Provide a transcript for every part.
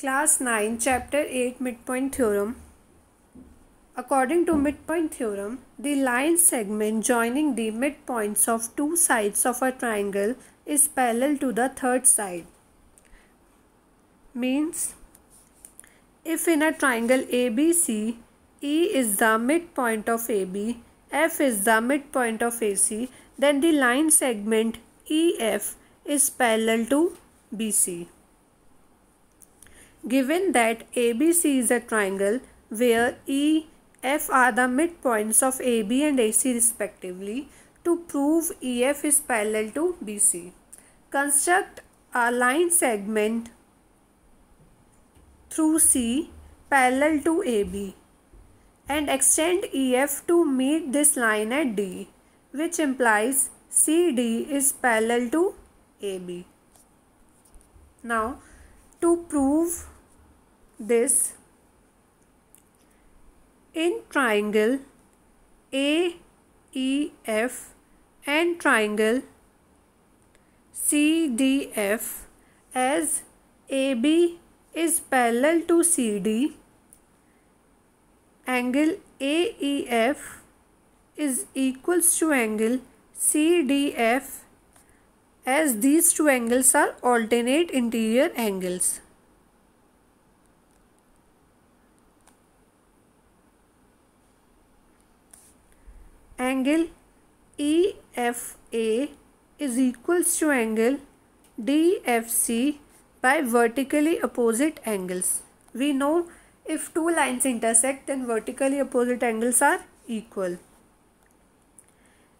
Class 9, Chapter 8, Midpoint Theorem. According to midpoint theorem, the line segment joining the midpoints of two sides of a triangle is parallel to the third side. Means, if in a triangle ABC, E is the midpoint of AB, F is the midpoint of AC, then the line segment EF is parallel to BC. Given that ABC is a triangle where E, F are the midpoints of AB and AC respectively, to prove EF is parallel to BC. Construct a line segment through C parallel to AB and extend EF to meet this line at D which implies CD is parallel to AB. Now to prove this in triangle AEF and triangle CDF as AB is parallel to CD angle AEF is equals to angle CDF as these two angles are alternate interior angles. angle EFA is equals to angle DFC by vertically opposite angles. We know if two lines intersect then vertically opposite angles are equal.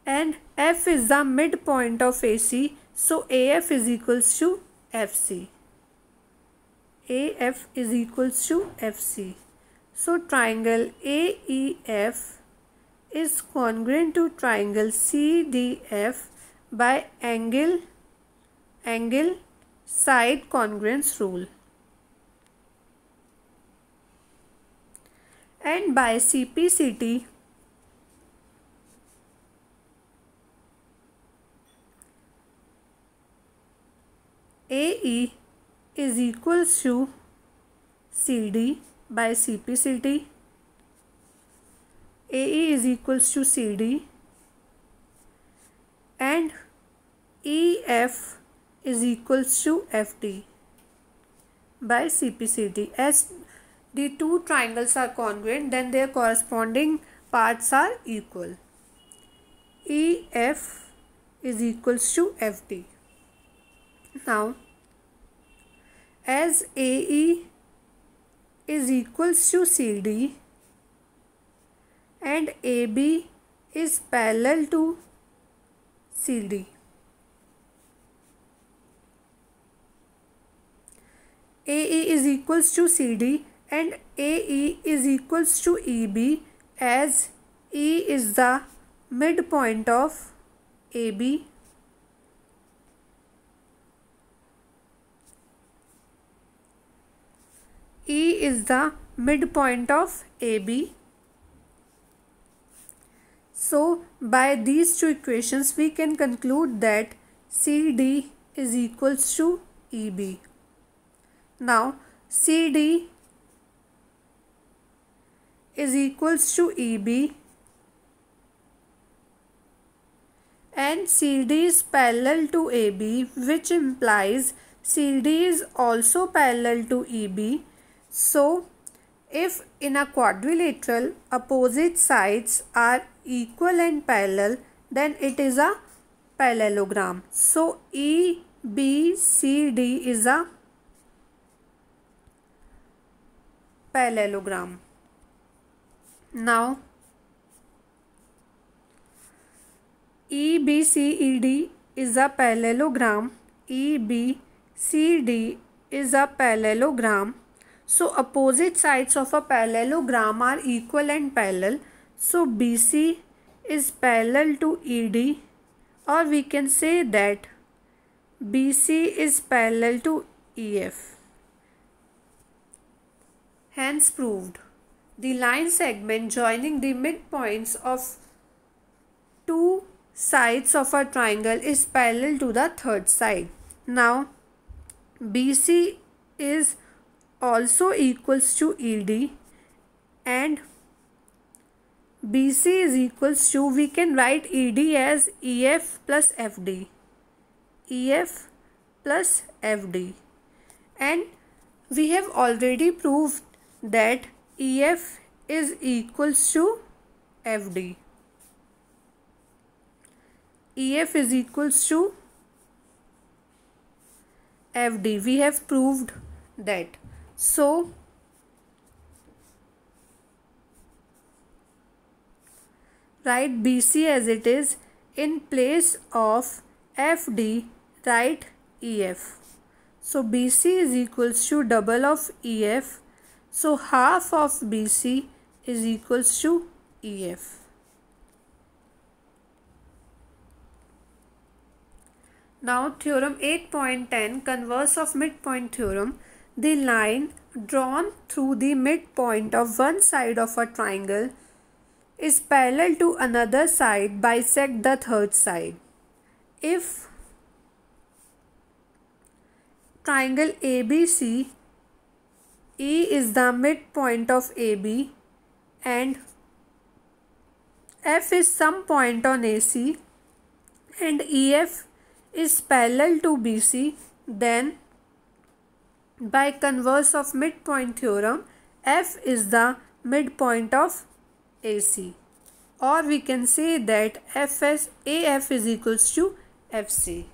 And F is the midpoint of AC so AF is equals to FC. AF is equals to FC. So triangle AEF is congruent to triangle CDF by angle angle side congruence rule and by CPCT AE is equals to CD by CPCT AE is equals to CD and EF is equals to FD by CPCD. As the two triangles are congruent then their corresponding parts are equal. EF is equals to FD. Now as AE is equals to CD and AB is parallel to CD. AE is equals to CD and AE is equals to EB as E is the midpoint of AB. E is the midpoint of AB so by these two equations we can conclude that CD is equals to EB. Now CD is equals to EB and CD is parallel to AB which implies CD is also parallel to EB. So if in a quadrilateral opposite sides are equal and parallel then it is a parallelogram. So E B C D is a parallelogram. Now E B C E D is a parallelogram. E B C D is a parallelogram. So opposite sides of a parallelogram are equal and parallel so BC is parallel to ED or we can say that BC is parallel to EF. Hence proved the line segment joining the midpoints of two sides of a triangle is parallel to the third side. Now BC is also equals to ED and BC is equals to, we can write ED as EF plus FD. EF plus FD. And we have already proved that EF is equals to FD. EF is equals to FD. We have proved that. So, write BC as it is. In place of FD, write EF. So BC is equals to double of EF. So half of BC is equals to EF. Now theorem 8.10 converse of midpoint theorem. The line drawn through the midpoint of one side of a triangle is parallel to another side bisect the third side. If triangle ABC, E is the midpoint of AB and F is some point on AC and EF is parallel to BC, then by converse of midpoint theorem, F is the midpoint of AC or we can say that Fs AF is equals to FC.